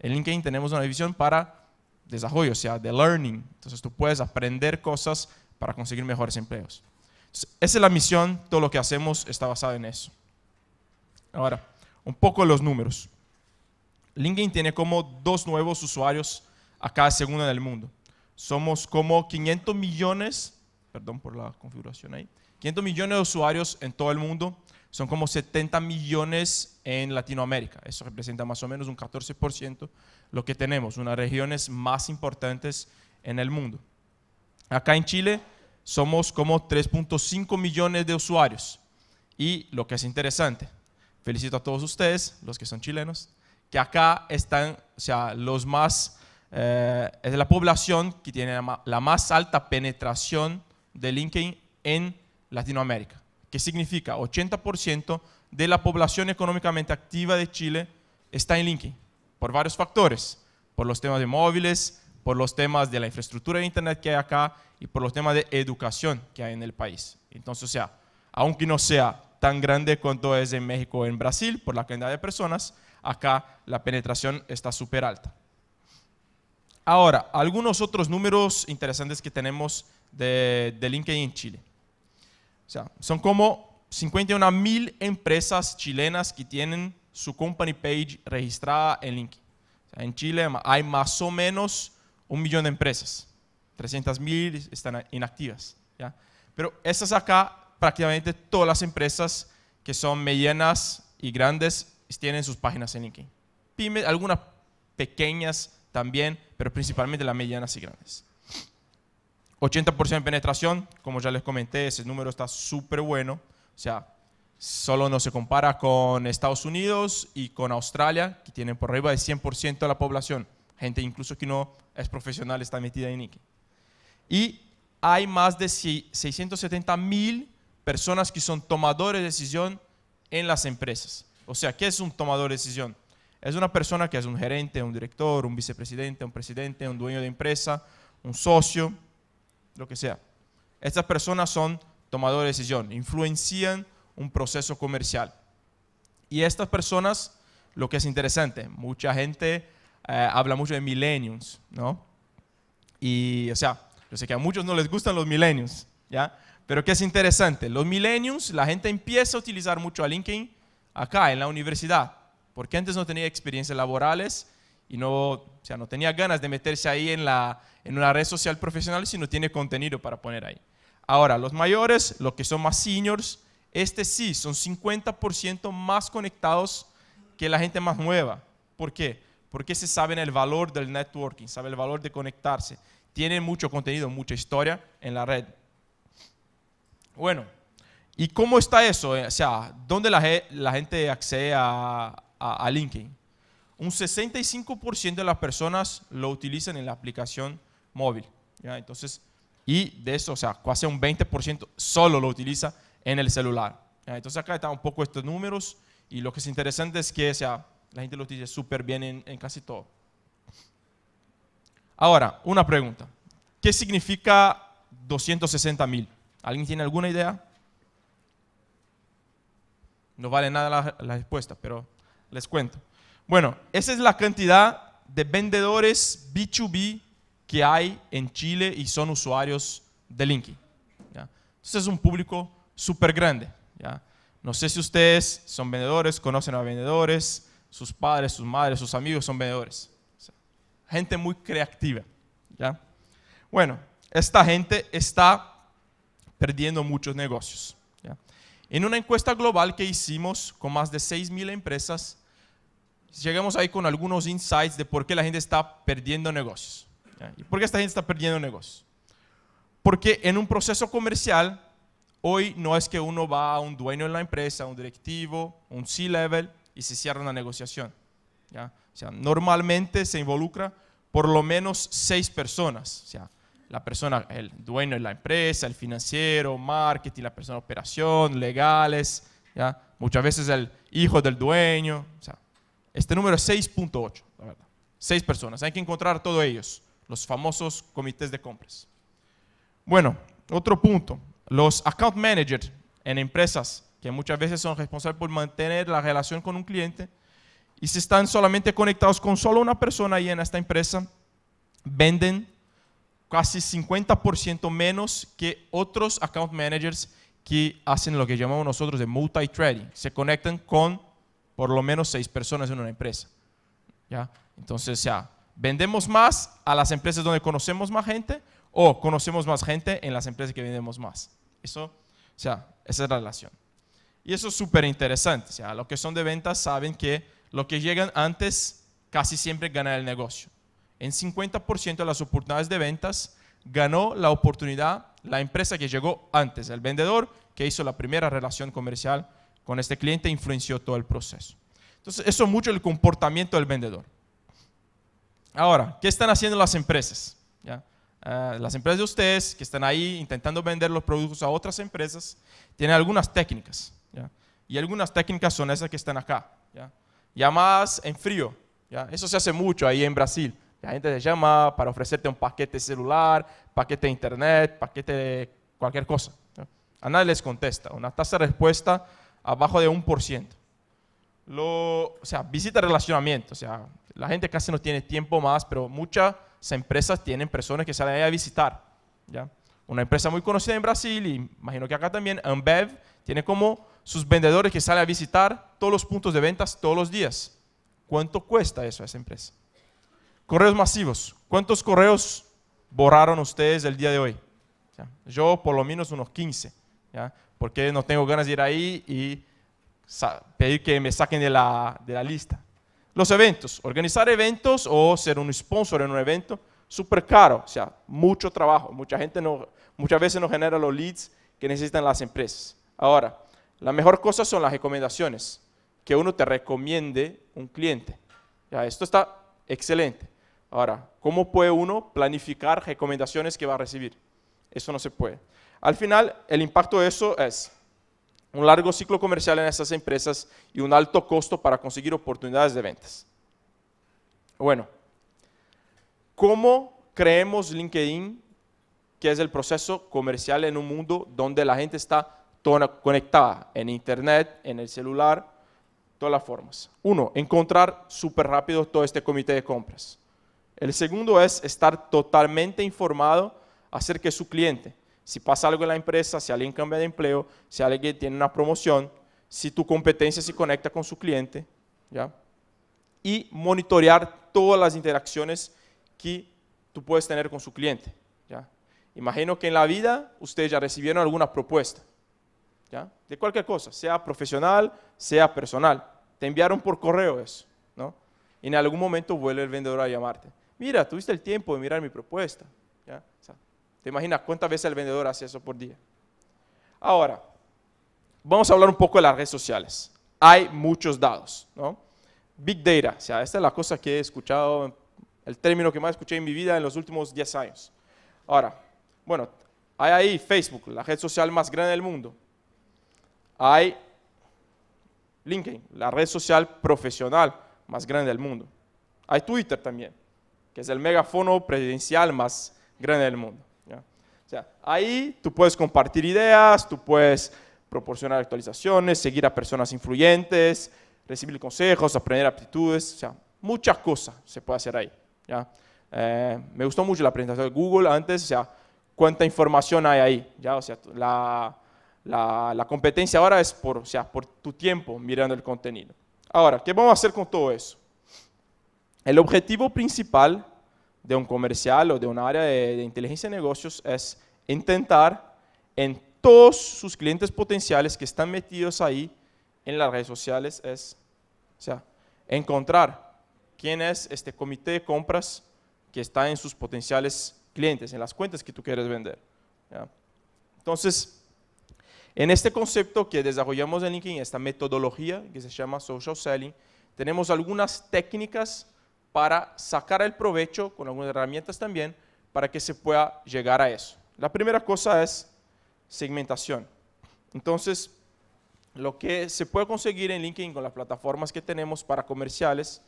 En LinkedIn tenemos una división para desarrollo, o sea, de learning. Entonces tú puedes aprender cosas para conseguir mejores empleos. esa es la misión, todo lo que hacemos está basado en eso. Ahora, un poco los números. LinkedIn tiene como dos nuevos usuarios a cada segundo en el mundo. Somos como 500 millones, perdón por la configuración ahí, 500 millones de usuarios en todo el mundo son como 70 millones en Latinoamérica. Eso representa más o menos un 14% lo que tenemos, una regiones más importantes en el mundo. Acá en Chile somos como 3.5 millones de usuarios. Y lo que es interesante, felicito a todos ustedes, los que son chilenos, que acá están, o sea, los más, eh, es la población que tiene la más alta penetración de LinkedIn en Latinoamérica que significa 80% de la población económicamente activa de Chile está en LinkedIn, por varios factores, por los temas de móviles, por los temas de la infraestructura de Internet que hay acá y por los temas de educación que hay en el país. Entonces, o sea, aunque no sea tan grande cuanto es en México o en Brasil, por la cantidad de personas, acá la penetración está súper alta. Ahora, algunos otros números interesantes que tenemos de LinkedIn en Chile. O sea, son como 51 mil empresas chilenas que tienen su company page registrada en LinkedIn. O sea, en Chile hay más o menos un millón de empresas. 300 mil están inactivas. ¿ya? Pero estas acá, prácticamente todas las empresas que son medianas y grandes tienen sus páginas en LinkedIn. algunas pequeñas también, pero principalmente las medianas y grandes. 80% de penetración, como ya les comenté, ese número está súper bueno. O sea, solo no se compara con Estados Unidos y con Australia, que tienen por arriba del 100% de la población. Gente incluso que no es profesional está metida en IKE. Y hay más de 670 mil personas que son tomadores de decisión en las empresas. O sea, ¿qué es un tomador de decisión? Es una persona que es un gerente, un director, un vicepresidente, un presidente, un dueño de empresa, un socio, lo que sea. Estas personas son tomadores de decisión, influencian un proceso comercial. Y estas personas, lo que es interesante, mucha gente eh, habla mucho de millennials, ¿no? Y, o sea, yo sé que a muchos no les gustan los millennials, ¿ya? Pero qué es interesante, los millennials, la gente empieza a utilizar mucho a LinkedIn acá en la universidad, porque antes no tenía experiencias laborales y no, o sea, no tenía ganas de meterse ahí en, la, en una red social profesional si no tiene contenido para poner ahí. Ahora, los mayores, los que son más seniors, este sí, son 50% más conectados que la gente más nueva. ¿Por qué? Porque se saben el valor del networking, saben el valor de conectarse. Tienen mucho contenido, mucha historia en la red. Bueno, ¿y cómo está eso? O sea, ¿dónde la, gente accede a, a LinkedIn? un 65% de las personas lo utilizan en la aplicación móvil. Entonces, y de eso, o sea, casi un 20% solo lo utiliza en el celular. Entonces acá están un poco estos números y lo que es interesante es que sea, la gente lo utiliza súper bien en, casi todo. Ahora, una pregunta. ¿Qué significa 260 mil? ¿Alguien tiene alguna idea? No vale nada la respuesta, pero les cuento. Bueno, esa es la cantidad de vendedores B2B que hay en Chile y son usuarios de Linky. Entonces es un público súper grande. No sé si ustedes son vendedores, conocen a vendedores, sus padres, sus madres, sus amigos son vendedores. gente muy creativa. Bueno, esta gente está perdiendo muchos negocios. En una encuesta global que hicimos con más de 6.000 empresas, lleguemos ahí con algunos insights de por qué la gente está perdiendo negocios. ¿Y por qué esta gente está perdiendo negocios? Porque en un proceso comercial, hoy no es que uno va a un dueño de la empresa, un directivo, un C-level y se cierra una negociación. O sea, normalmente se involucra por lo menos seis personas. O sea, la persona, el dueño de la empresa, el financiero, marketing, la persona de operación, legales, ¿ya? muchas veces el hijo del dueño. O sea, este número es 6.8, la verdad. Seis personas. Hay que encontrar todos ellos, los famosos comités de compras. Bueno, otro punto. Los account managers en empresas que muchas veces son responsables por mantener la relación con un cliente y si están solamente conectados con solo una persona ahí en esta empresa, venden casi 50% menos que otros account managers que hacen lo que llamamos nosotros de multi-trading. Se conectan con por lo menos seis personas en una empresa. ¿ya? Entonces, ya, vendemos más a las empresas donde conocemos más gente o conocemos más gente en las empresas que vendemos más. Eso, o sea, esa es la relación. Y eso es súper interesante. O sea, los que son de ventas saben que lo que llegan antes casi siempre gana el negocio. En 50% de las oportunidades de ventas ganó la oportunidad la empresa que llegó antes, el vendedor que hizo la primera relación comercial con este cliente influenció todo el proceso. Entonces, eso mucho el comportamiento del vendedor. Ahora, ¿qué están haciendo las empresas? Ah, las empresas de ustedes que están ahí intentando vender los productos a otras empresas tienen algunas técnicas. Y algunas técnicas son esas que están acá. ¿ya? Llamadas en frío. Eso se hace mucho ahí en Brasil. La gente te llama para ofrecerte un paquete celular, paquete internet, paquete de cualquier cosa. A nadie les contesta. Una tasa de respuesta abajo de un por Lo, o sea, visita relacionamiento. O sea, la gente casi no tiene tiempo más, pero muchas empresas tienen personas que salen a visitar. ¿ya? Una empresa muy conocida en Brasil, y imagino que acá también, Ambev, tiene como sus vendedores que salen a visitar todos los puntos de ventas todos los días. ¿Cuánto cuesta eso a esa empresa? Correos masivos. ¿Cuántos correos borraron ustedes el día de hoy? Yo por lo menos unos 15. ¿ya? porque no tengo ganas de ir ahí y pedir que me saquen de la, de la lista. Los eventos, organizar eventos o ser un sponsor en un evento, súper caro, o sea, mucho trabajo. Mucha gente no, muchas veces no genera los leads que necesitan las empresas. Ahora, la mejor cosa son las recomendaciones, que uno te recomiende un cliente. Ya, esto está excelente. Ahora, ¿cómo puede uno planificar recomendaciones que va a recibir? Eso no se puede. Al final, el impacto de eso es un largo ciclo comercial en esas empresas y un alto costo para conseguir oportunidades de ventas. Bueno, ¿cómo creemos LinkedIn que es el proceso comercial en un mundo donde la gente está toda conectada en internet, en el celular, todas las formas? Uno, encontrar súper rápido todo este comité de compras. El segundo es estar totalmente informado acerca de su cliente si pasa algo en la empresa, si alguien cambia de empleo, si alguien tiene una promoción, si tu competencia se conecta con su cliente, ¿ya? Y monitorear todas las interacciones que tú puedes tener con su cliente, ¿ya? Imagino que en la vida ustedes ya recibieron alguna propuesta, ¿ya? De cualquier cosa, sea profesional, sea personal. Te enviaron por correo eso, ¿no? Y en algún momento vuelve el vendedor a llamarte. Mira, tuviste el tiempo de mirar mi propuesta. ¿Te imaginas cuántas veces el vendedor hace eso por día? Ahora, vamos a hablar un poco de las redes sociales. Hay muchos datos, ¿no? Big data, o sea, esta es la cosa que he escuchado, el término que más escuché en mi vida en los últimos 10 años. Ahora, bueno, hay ahí Facebook, la red social más grande del mundo. Hay LinkedIn, la red social profesional más grande del mundo. Hay Twitter también, que es el megafono presidencial más grande del mundo ahí tú puedes compartir ideas, tú puedes proporcionar actualizaciones, seguir a personas influyentes, recibir consejos, aprender aptitudes, o sea, muchas cosas se puede hacer ahí. ¿ya? Eh, me gustó mucho la presentación de Google antes, o sea, cuánta información hay ahí, ¿ya? O sea, la, la, la, competencia ahora es por, sea, por tu tiempo mirando el contenido. Ahora, ¿qué vamos a hacer con todo eso? El objetivo principal de un comercial o de un área de, inteligencia de negocios es intentar en todos sus clientes potenciales que están metidos ahí en las redes sociales es, o sea, encontrar quién es este comité de compras que está en sus potenciales clientes, en las cuentas que tú quieres vender. Entonces, en este concepto que desarrollamos en LinkedIn, esta metodología que se llama social selling, tenemos algunas técnicas para sacar el provecho con algunas herramientas también para que se pueda llegar a eso. La primera cosa es segmentación. Entonces, lo que se puede conseguir en LinkedIn con las plataformas que tenemos para comerciales,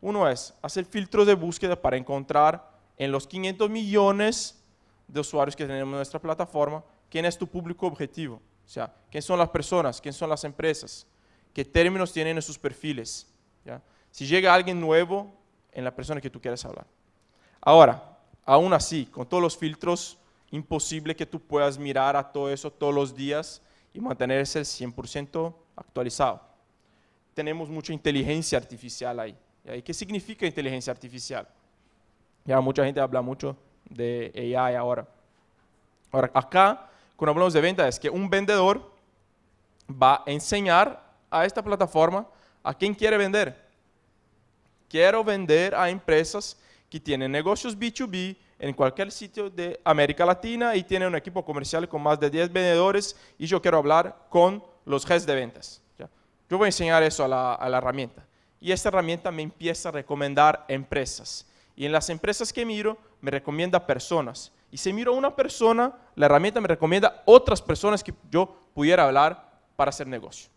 uno es hacer filtros de búsqueda para encontrar en los 500 millones de usuarios que tenemos en nuestra plataforma, quién es tu público objetivo, o sea, quién son las personas, quién son las empresas, qué términos tienen en sus perfiles. Si llega alguien nuevo en la persona que tú quieres hablar. Ahora, aún así, con todos los filtros, imposible que tú puedas mirar a todo eso todos los días y mantenerse 100% actualizado. Tenemos mucha inteligencia artificial ahí. ¿Y qué significa inteligencia artificial? Ya mucha gente habla mucho de AI ahora. Ahora, acá, cuando hablamos de venta, es que un vendedor va a enseñar a esta plataforma a quién quiere vender quiero vender a empresas que tienen negocios B2B en cualquier sitio de América Latina y tienen un equipo comercial con más de 10 vendedores y yo quiero hablar con los jefes de ventas. Yo voy a enseñar eso a la, herramienta. Y esta herramienta me empieza a recomendar empresas. Y en las empresas que miro, me recomienda personas. Y si miro a una persona, la herramienta me recomienda otras personas que yo pudiera hablar para hacer negocio.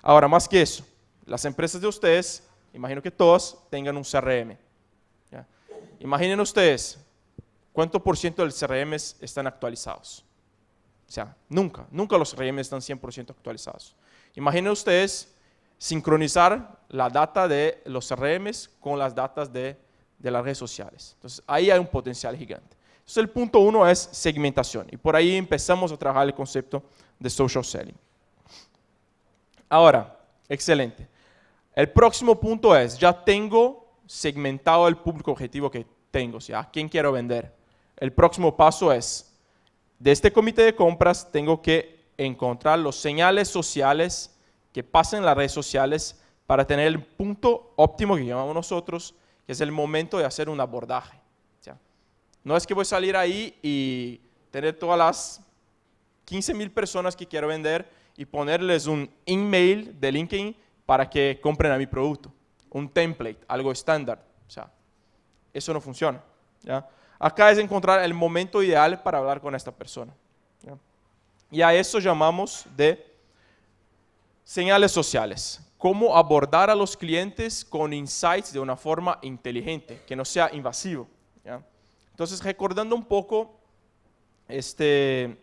Ahora, más que eso, las empresas de ustedes Imagino que todos tengan un CRM. Imaginen ustedes, ¿cuánto por ciento del CRM están actualizados? O sea, nunca, nunca los CRM están 100% actualizados. Imaginen ustedes sincronizar la data de los CRM con las datas de, de, las redes sociales. Entonces, ahí hay un potencial gigante. Entonces, el punto uno es segmentación. Y por ahí empezamos a trabajar el concepto de social selling. Ahora, excelente. El próximo punto es, ya tengo segmentado el público objetivo que tengo, o sea, a quién quiero vender. El próximo paso es, de este comité de compras tengo que encontrar los señales sociales que pasen en las redes sociales para tener el punto óptimo que llamamos nosotros, que es el momento de hacer un abordaje. no es que voy a salir ahí y tener todas las 15 mil personas que quiero vender y ponerles un email de LinkedIn para que compren a mi producto. Un template, algo estándar. O sea, eso no funciona. Acá es encontrar el momento ideal para hablar con esta persona. Y a eso llamamos de señales sociales. Cómo abordar a los clientes con insights de una forma inteligente, que no sea invasivo. Entonces, recordando un poco este,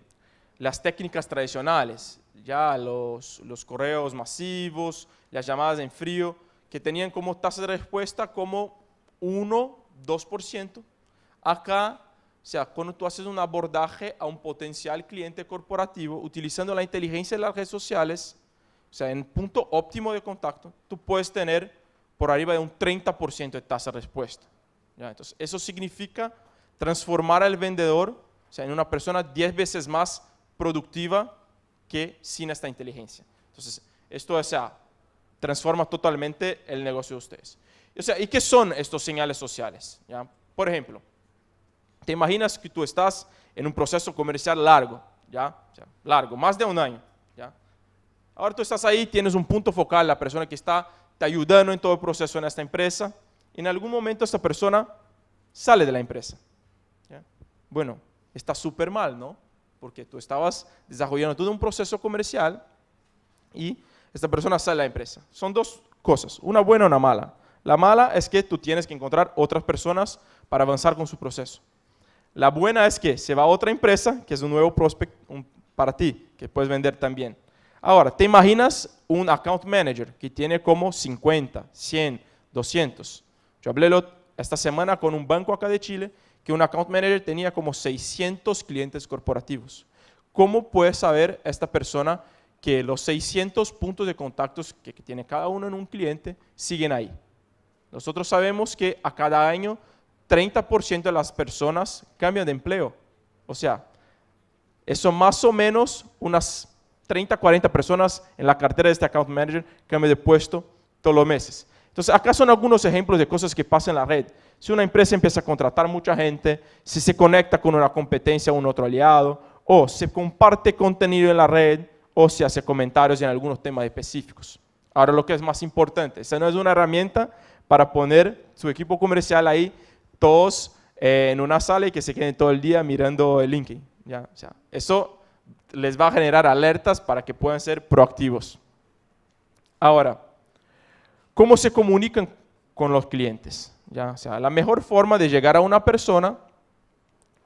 las técnicas tradicionales, ya los, los correos masivos, las llamadas en frío, que tenían como tasa de respuesta como 1, 2%. Acá, o sea, cuando tú haces un abordaje a un potencial cliente corporativo utilizando la inteligencia de las redes sociales, o sea, en punto óptimo de contacto, tú puedes tener por arriba de un 30% de tasa de respuesta. Entonces, eso significa transformar al vendedor o sea, en una persona 10 veces más productiva que sin esta inteligencia. Entonces, esto es a transforma totalmente el negocio de ustedes. O sea, ¿y qué son estos señales sociales? Por ejemplo, te imaginas que tú estás en un proceso comercial largo, ¿ya? largo, más de un año. ¿ya? Ahora tú estás ahí, tienes un punto focal, la persona que está te ayudando en todo el proceso en esta empresa, y en algún momento esta persona sale de la empresa. Bueno, está súper mal, ¿no? Porque tú estabas desarrollando todo un proceso comercial y esta persona sale de la empresa. Son dos cosas, una buena y una mala. La mala es que tú tienes que encontrar otras personas para avanzar con su proceso. La buena es que se va a otra empresa, que es un nuevo prospect para ti, que puedes vender también. Ahora, ¿te imaginas un account manager que tiene como 50, 100, 200? Yo hablé esta semana con un banco acá de Chile que un account manager tenía como 600 clientes corporativos. ¿Cómo puede saber esta persona que los 600 puntos de contactos que, tiene cada uno en un cliente siguen ahí. Nosotros sabemos que a cada año 30% de las personas cambian de empleo. O sea, eso más o menos unas 30, 40 personas en la cartera de este account manager cambian de puesto todos los meses. Entonces, acá son algunos ejemplos de cosas que pasan en la red. Si una empresa empieza a contratar mucha gente, si se conecta con una competencia o un otro aliado, o se comparte contenido en la red, o se hace comentarios en algunos temas específicos. Ahora lo que es más importante, esa no es una herramienta para poner su equipo comercial ahí todos eh, en una sala y que se queden todo el día mirando el LinkedIn. ¿ya? eso les va a generar alertas para que puedan ser proactivos. Ahora, ¿cómo se comunican con los clientes? ¿Ya? sea, la mejor forma de llegar a una persona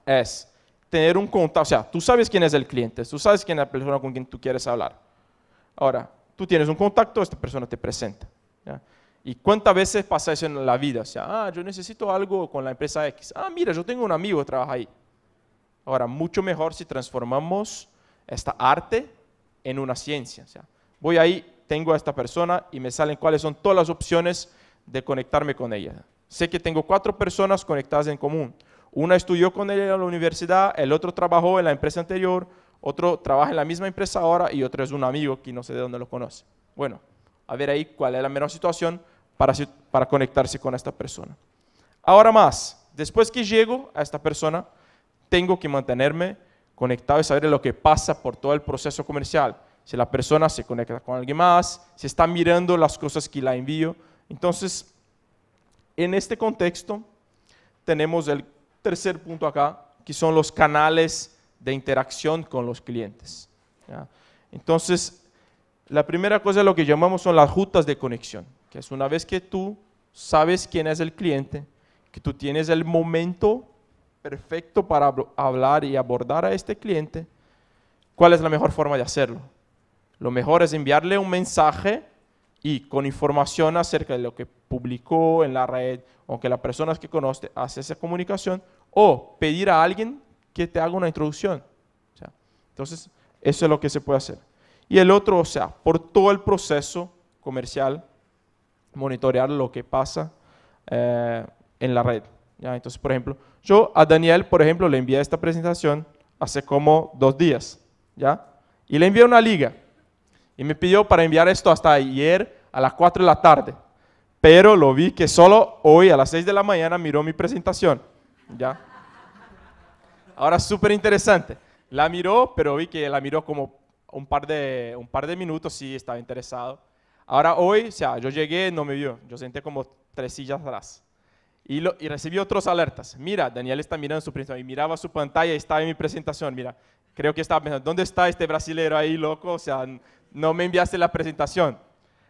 es tener un contacto, o sea, tú sabes quién es el cliente, tú sabes quién es la persona con quien tú quieres hablar. Ahora, tú tienes un contacto, esta persona te presenta. ¿Y cuántas veces pasa eso en la vida? O sea, ah, yo necesito algo con la empresa X. Ah, mira, yo tengo un amigo que trabaja ahí. Ahora, mucho mejor si transformamos esta arte en una ciencia. O sea, voy ahí, tengo a esta persona y me salen cuáles son todas las opciones de conectarme con ella. Sé que tengo cuatro personas conectadas en común. Una estudió con él en la universidad, el otro trabajó en la empresa anterior, otro trabaja en la misma empresa ahora y otro es un amigo que no sé de dónde lo conoce. Bueno, a ver ahí cuál es la mejor situación para, para conectarse con esta persona. Ahora más, después que llego a esta persona, tengo que mantenerme conectado y saber lo que pasa por todo el proceso comercial. Si la persona se conecta con alguien más, si está mirando las cosas que la envío. Entonces, en este contexto, tenemos el tercer punto acá, que son los canales de interacción con los clientes. Entonces, la primera cosa es lo que llamamos son las rutas de conexión, que es una vez que tú sabes quién es el cliente, que tú tienes el momento perfecto para hablar y abordar a este cliente, ¿cuál es la mejor forma de hacerlo? Lo mejor es enviarle un mensaje y con información acerca de lo que publicó en la red o que las personas que conoce hace esa comunicación, o pedir a alguien que te haga una introducción. entonces, eso es lo que se puede hacer. Y el otro, o sea, por todo el proceso comercial, monitorear lo que pasa eh, en la red. ¿ya? Entonces, por ejemplo, yo a Daniel, por ejemplo, le envié esta presentación hace como dos días, ¿ya? Y le envié una liga. Y me pidió para enviar esto hasta ayer a las 4 de la tarde. Pero lo vi que solo hoy a las 6 de la mañana miró mi presentación. ¿Ya? Ahora, súper interesante. La miró, pero vi que la miró como un par de, minutos, sí, estaba interesado. Ahora hoy, o sea, yo llegué, no me vio, yo senté como tres sillas atrás. Y, recibí otros alertas. Mira, Daniel está mirando su presentación. Y miraba su pantalla y estaba en mi presentación. Mira, creo que estaba pensando, ¿dónde está este brasilero ahí, loco? O sea, no me enviaste la presentación.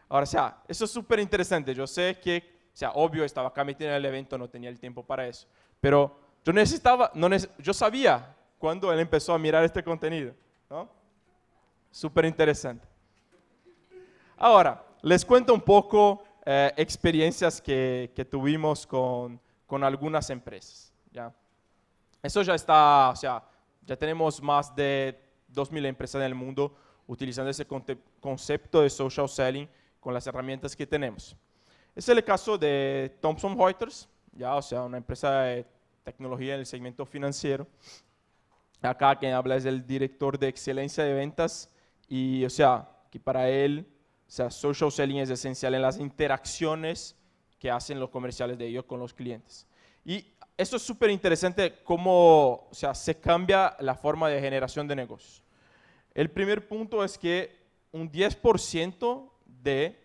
Ahora, o sea, eso es súper interesante. Yo sé que, o sea, obvio, estaba acá metido en el evento, no tenía el tiempo para eso. Pero yo necesitaba, no yo sabía cuando él empezó a mirar este contenido. ¿no? Súper interesante. Ahora, les cuento un poco eh, experiencias que, que tuvimos con, con, algunas empresas. ¿ya? Eso ya está, o sea, ya tenemos más de 2.000 empresas en el mundo utilizando ese concepto de social selling con las herramientas que tenemos. es el caso de Thomson Reuters, ya, o sea, una empresa de tecnología en el segmento financiero. Acá quien habla es el director de excelencia de ventas y, o sea, que para él, o sea, social selling es esencial en las interacciones que hacen los comerciales de ellos con los clientes. Y esto es súper interesante cómo, o sea, se cambia la forma de generación de negocios. El primer punto es que un 10% de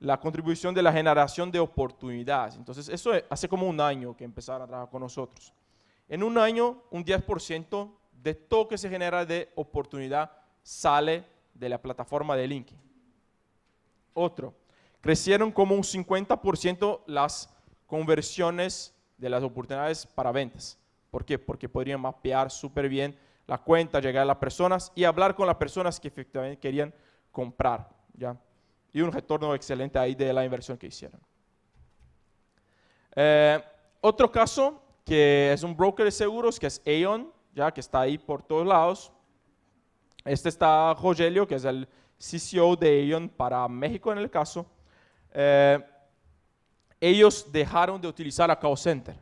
la contribución de la generación de oportunidades. Entonces, eso hace como un año que empezaron a trabajar con nosotros. En un año, un 10% de todo que se genera de oportunidad sale de la plataforma de LinkedIn. Otro, crecieron como un 50% las conversiones de las oportunidades para ventas. ¿Por qué? Porque podrían mapear súper bien la cuenta, llegar a las personas y hablar con las personas que efectivamente querían comprar. ¿ya? y un retorno excelente ahí de la inversión que hicieron. Eh, otro caso que es un broker de seguros, que es Aon, ya que está ahí por todos lados. Este está Rogelio, que es el CCO de Aon para México en el caso. Eh, ellos dejaron de utilizar a call center.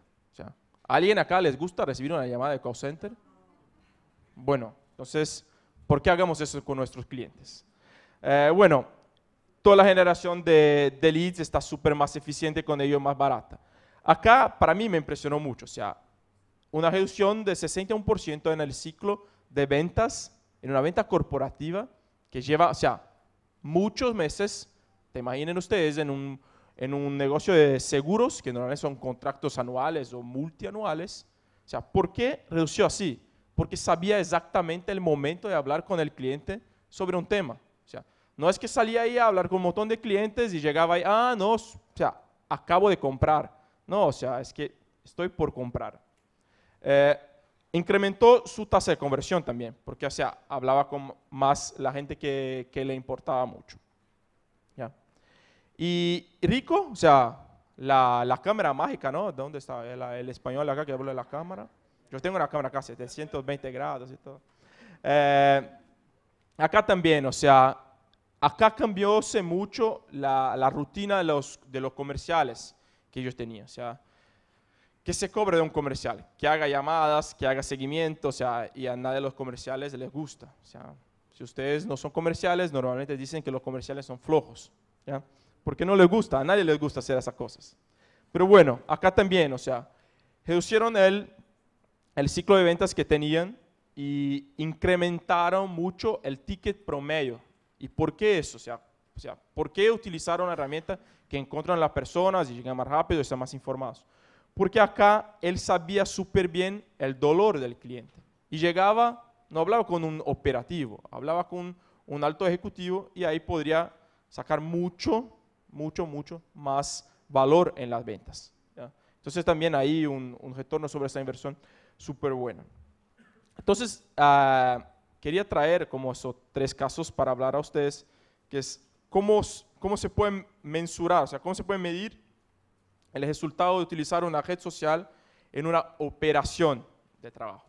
¿Alguien acá les gusta recibir una llamada de call center? Bueno, entonces, ¿por qué hagamos eso con nuestros clientes? Eh, bueno, toda la generación de, leads está súper más eficiente con ello más barata. Acá para mí me impresionó mucho, o sea, una reducción de 61% en el ciclo de ventas, en una venta corporativa que lleva, o sea, muchos meses, te imaginen ustedes, en un, en un negocio de seguros, que normalmente son contratos anuales o multianuales. O sea, ¿por qué redució así? Porque sabía exactamente el momento de hablar con el cliente sobre un tema. No es que salía ahí a hablar con un montón de clientes y llegaba ahí, ah, no, o sea, acabo de comprar. No, o sea, es que estoy por comprar. Eh, incrementó su tasa de conversión también, porque, o sea, hablaba con más la gente que, le importaba mucho. ¿Ya? Y rico, o sea, la, cámara mágica, ¿no? ¿Dónde está el, español acá que habla de la cámara? Yo tengo una cámara de 120 grados y todo. Eh, acá también, o sea, acá cambióse mucho la, rutina de los, comerciales que ellos tenían. O sea, que se cobre de un comercial, que haga llamadas, que haga seguimiento, o sea, y a nadie de los comerciales les gusta. O sea, si ustedes no son comerciales, normalmente dicen que los comerciales son flojos, ¿ya? Porque no les gusta, a nadie les gusta hacer esas cosas. Pero bueno, acá también, o sea, reducieron el, el ciclo de ventas que tenían y incrementaron mucho el ticket promedio ¿Y por qué eso? O sea, o sea, ¿por qué utilizar una herramienta que encuentran las personas y llegan más rápido y están más informados? Porque acá él sabía súper bien el dolor del cliente. Y llegaba, no hablaba con un operativo, hablaba con un alto ejecutivo y ahí podría sacar mucho, mucho, mucho más valor en las ventas. Entonces también hay un, retorno sobre esa inversión súper bueno. Entonces, ah, quería traer como esos tres casos para hablar a ustedes, que es cómo, cómo se puede mensurar, o sea, cómo se puede medir el resultado de utilizar una red social en una operación de trabajo.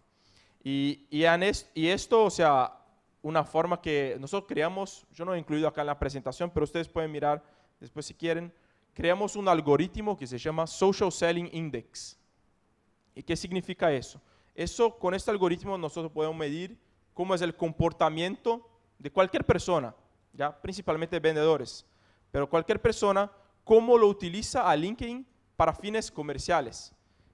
Y, y esto, o sea, una forma que nosotros creamos, yo no he incluido acá en la presentación, pero ustedes pueden mirar después si quieren, creamos un algoritmo que se llama Social Selling Index. ¿Y qué significa eso? Eso, con este algoritmo nosotros podemos medir cómo es el comportamiento de cualquier persona, ya principalmente vendedores, pero cualquier persona, cómo lo utiliza a LinkedIn para fines comerciales.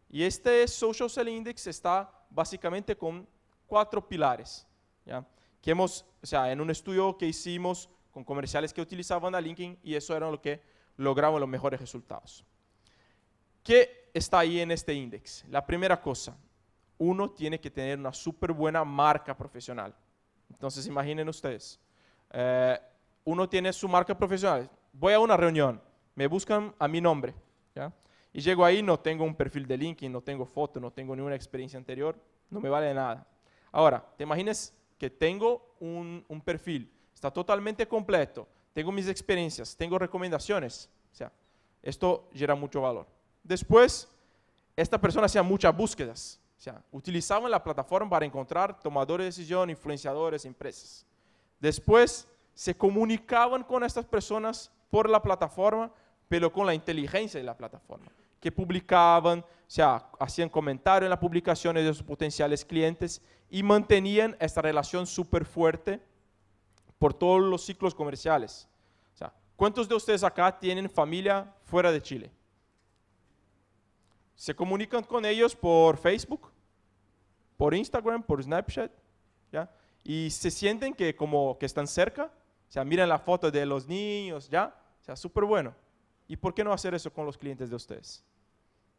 Y este Social Selling Index está básicamente con cuatro pilares, que hemos, o sea, en un estudio que hicimos con comerciales que utilizaban a LinkedIn y eso era lo que logramos los mejores resultados. ¿Qué está ahí en este índice? La primera cosa, uno tiene que tener una súper buena marca profesional. Entonces imaginen ustedes, eh, uno tiene su marca profesional, voy a una reunión, me buscan a mi nombre, y llego ahí, no tengo un perfil de LinkedIn, no tengo foto, no tengo ninguna experiencia anterior, no me vale nada. Ahora, te imagines que tengo un, perfil, está totalmente completo, tengo mis experiencias, tengo recomendaciones, o sea, esto genera mucho valor. Después, esta persona hacía muchas búsquedas, utilizaban la plataforma para encontrar tomadores de decisión, influenciadores, empresas. Después se comunicaban con estas personas por la plataforma, pero con la inteligencia de la plataforma, que publicaban, o sea, hacían comentarios en las publicaciones de sus potenciales clientes y mantenían esta relación súper fuerte por todos los ciclos comerciales. O sea, ¿cuántos de ustedes acá tienen familia fuera de Chile? se comunican con ellos por Facebook, por Instagram, por Snapchat, ¿ya? Y se sienten que como que están cerca, o sea, miran la foto de los niños, ¿ya? O sea, súper bueno. ¿Y por qué no hacer eso con los clientes de ustedes?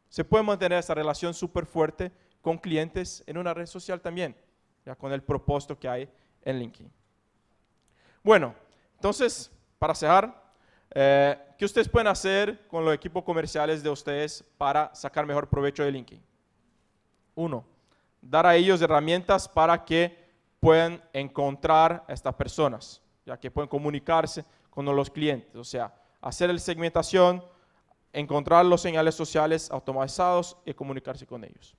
Se puede mantener esa relación súper fuerte con clientes en una red social también, ya con el propósito que hay en LinkedIn. Bueno, entonces, para cerrar, eh, ¿qué ustedes pueden hacer con los equipos comerciales de ustedes para sacar mejor provecho de LinkedIn? Uno, dar a ellos herramientas para que puedan encontrar a estas personas, ya que pueden comunicarse con los clientes. O sea, hacer la segmentación, encontrar los señales sociales automatizados y comunicarse con ellos.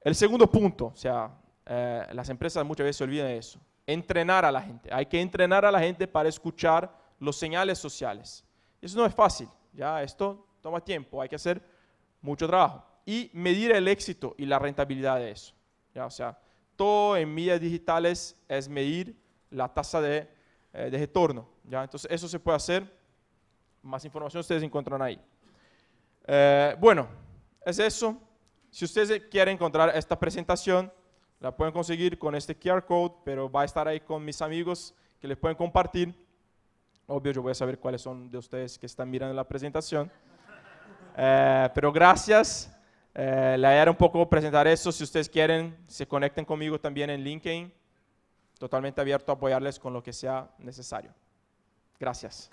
El segundo punto, o sea, eh, las empresas muchas veces se olvidan de eso, entrenar a la gente. Hay que entrenar a la gente para escuchar los señales sociales. Eso no es fácil, ya esto toma tiempo, hay que hacer mucho trabajo y medir el éxito y la rentabilidad de eso. ¿ya? O sea, todo en millas digitales es medir la tasa de, eh, de retorno. ¿ya? Entonces, eso se puede hacer. Más información ustedes encuentran ahí. Eh, bueno, es eso. Si ustedes quieren encontrar esta presentación, la pueden conseguir con este QR code, pero va a estar ahí con mis amigos que les pueden compartir. Obvio, yo voy a saber cuáles son de ustedes que están mirando la presentación. Eh, pero gracias. Eh, la era un poco presentar eso. Si ustedes quieren, se conecten conmigo también en LinkedIn. Totalmente abierto a apoyarles con lo que sea necesario. Gracias.